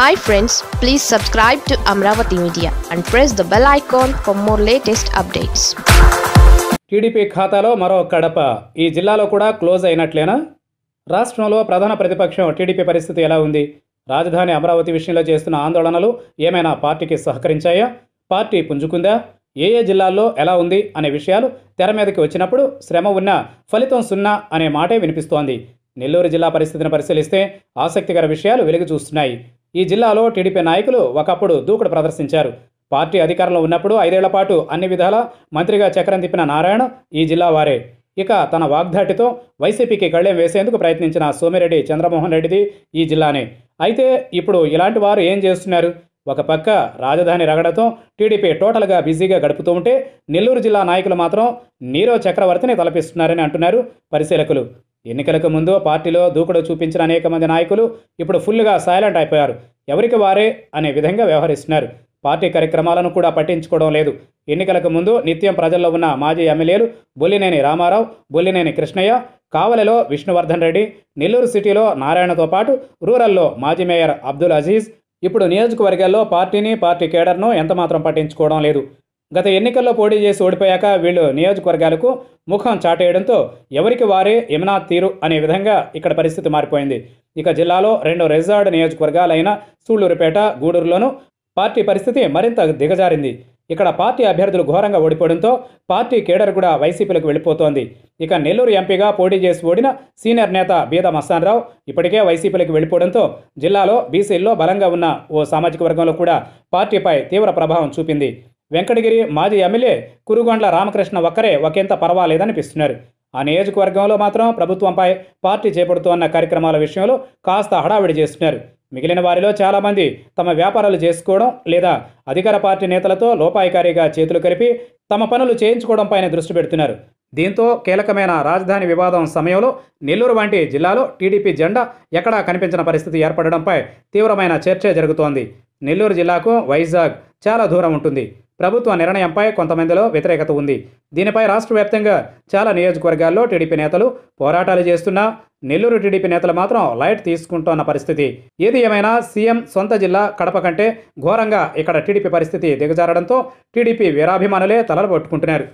hi friends please subscribe to Amaravati media and press the bell icon for more latest updates TDP ఖాతాలో మరో కడప ఈ జిల్లాలో కూడా close అయినట్లేనా రాష్ట్రంలో ప్రధాన ప్రతిపక్షం టీడీపీ పరిస్థితి ఎలా ఉంది రాజధాని అమరావతి విషయంలో చేస్తున్న ఆందోళనలు ఏమైనా పార్టీకి సహకరించాయా పార్టీ పుంజుకుందా ఏ ఏ జిల్లాల్లో ఎలా ఉంది అనే విషయాలు తెర మీదకి వచ్చినప్పుడు శ్రమ ఉన్నా ఫలితం సున్నా అనే మాటే వినిపిస్తోంది నెల్లూరు జిల్లా పరిస్థితిని పరిశీలిస్తే ఆసక్తికర విషయాలు వెలుగు చూస్తున్నాయి ఈ జిల్లాలో టీడీపీ నాయకులు ఒకప్పుడు దూకుడు ప్రదర్శించారు పార్టీ అధికారంలో ఉన్నప్పుడు ఐదేళ్ల పాటు అన్ని విధాల మంత్రిగా చక్రం తిప్పిన నారాయణ ఈ జిల్లా వారే ఇక తన వాగ్దాటితో వైసీపీకి కళ్ళెం వేసేందుకు ప్రయత్నించిన సోమిరెడ్డి చంద్రమోహన్ రెడ్డిది ఈ జిల్లానే అయితే ఇప్పుడు ఇలాంటి వారు ఏం చేస్తున్నారు ఒక పక్క రాజధాని రగడతో టీడీపీ టోటల్గా బిజీగా గడుపుతూ ఉంటే నెల్లూరు జిల్లా నాయకులు మాత్రం నీరో చక్రవర్తిని తలపిస్తున్నారని అంటున్నారు పరిశీలకులు ఎన్నికలకు ముందు పార్టీలో దూకుడు చూపించిన అనేక మంది నాయకులు ఇప్పుడు ఫుల్గా సైలెంట్ అయిపోయారు ఎవరికి వారే అనే విధంగా వ్యవహరిస్తున్నారు పార్టీ కార్యక్రమాలను కూడా పట్టించుకోవడం లేదు ఎన్నికలకు ముందు నిత్యం ప్రజల్లో ఉన్న మాజీ ఎమ్మెల్యేలు బొల్లినేని రామారావు బొల్లినేని కృష్ణయ్య కావలిలో విష్ణువర్ధన్ రెడ్డి నెల్లూరు సిటీలో నారాయణతో పాటు రూరల్లో మాజీ మేయర్ అబ్దుల్ అజీజ్ ఇప్పుడు నియోజకవర్గాల్లో పార్టీని పార్టీ కేడర్ను ఎంతమాత్రం పట్టించుకోవడం లేదు గత ఎన్నికల్లో పోటీ చేసి ఓడిపోయాక వీళ్ళు నియోజకవర్గాలకు ముఖం చాటేయడంతో ఎవరికి వారే యమునా తీరు అనే విధంగా ఇక్కడ పరిస్థితి మారిపోయింది ఇక జిల్లాలో రెండు రిజార్డ్ నియోజకవర్గాలైన సూళ్లూరుపేట గూడూరులోనూ పార్టీ పరిస్థితి మరింత దిగజారింది ఇక్కడ పార్టీ అభ్యర్థులు ఘోరంగా ఓడిపోవడంతో పార్టీ కేడర్ కూడా వైసీపీలకు వెళ్ళిపోతోంది ఇక నెల్లూరు ఎంపీగా పోటీ చేసి ఓడిన సీనియర్ నేత బీద మస్తానరావు ఇప్పటికే వైసీపీలకు వెళ్ళిపోవడంతో జిల్లాలో బీసీల్లో బలంగా ఉన్న ఓ సామాజిక వర్గంలో కూడా పార్టీపై తీవ్ర ప్రభావం చూపింది వెంకటగిరి మాజీ ఎమ్మెల్యే కురుగొండ్ల రామకృష్ణ ఒక్కరే ఒకంత పర్వాలేదనిపిస్తున్నారు ఆ నియోజకవర్గంలో మాత్రం ప్రభుత్వంపై పార్టీ చేపడుతోన్న కార్యక్రమాల విషయంలో కాస్త హడావిడి చేస్తున్నారు మిగిలిన వారిలో చాలామంది తమ వ్యాపారాలు చేసుకోవడం లేదా అధికార పార్టీ నేతలతో లోపాయికారిగా చేతులు కలిపి తమ పనులు చేయించుకోవడంపైన దృష్టి పెడుతున్నారు దీంతో కీలకమైన రాజధాని వివాదం సమయంలో నెల్లూరు వంటి జిల్లాలో టీడీపీ జెండా ఎక్కడా కనిపించిన పరిస్థితి ఏర్పడడంపై తీవ్రమైన చర్చ జరుగుతోంది నెల్లూరు జిల్లాకు వైజాగ్ చాలా దూరం ఉంటుంది ప్రభుత్వ నిర్ణయంపై కొంతమందిలో వ్యతిరేకత ఉంది దీనిపై రాష్ట్ర వ్యాప్తంగా చాలా నియోజకవర్గాల్లో టీడీపీ నేతలు పోరాటాలు చేస్తున్నా నెల్లూరు టీడీపీ నేతలు మాత్రం లైట్ తీసుకుంటున్న పరిస్థితి ఏది ఏమైనా సీఎం సొంత జిల్లా కడప కంటే ఘోరంగా ఇక్కడ టీడీపీ పరిస్థితి దిగజారడంతో టీడీపీ వీరాభిమానులే తలలు పట్టుకుంటున్నారు